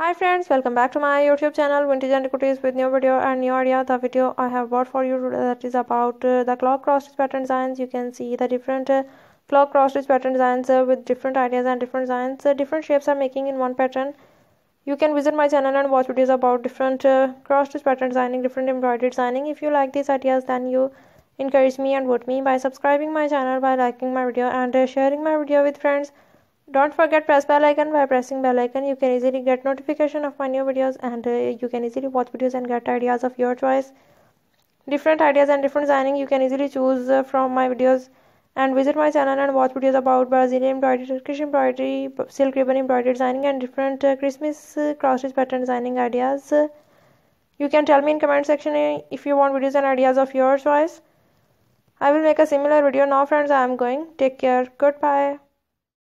Hi friends, welcome back to my YouTube channel Vintage Antiquities with new video and new idea. The video I have bought for you today that is about uh, the clock cross stitch pattern designs. You can see the different uh, clock cross stitch pattern designs uh, with different ideas and different designs. Uh, different shapes are making in one pattern. You can visit my channel and watch videos about different uh, cross pattern designing, different embroidery designing. If you like these ideas, then you encourage me and vote me by subscribing my channel, by liking my video and uh, sharing my video with friends don't forget press bell icon by pressing bell icon you can easily get notification of my new videos and uh, you can easily watch videos and get ideas of your choice different ideas and different designing you can easily choose uh, from my videos and visit my channel and watch videos about Brazilian embroidery, Turkish embroidery, silk ribbon embroidery designing and different uh, Christmas uh, cross stitch pattern designing ideas. you can tell me in comment section uh, if you want videos and ideas of your choice. I will make a similar video now friends I am going. Take care. Goodbye.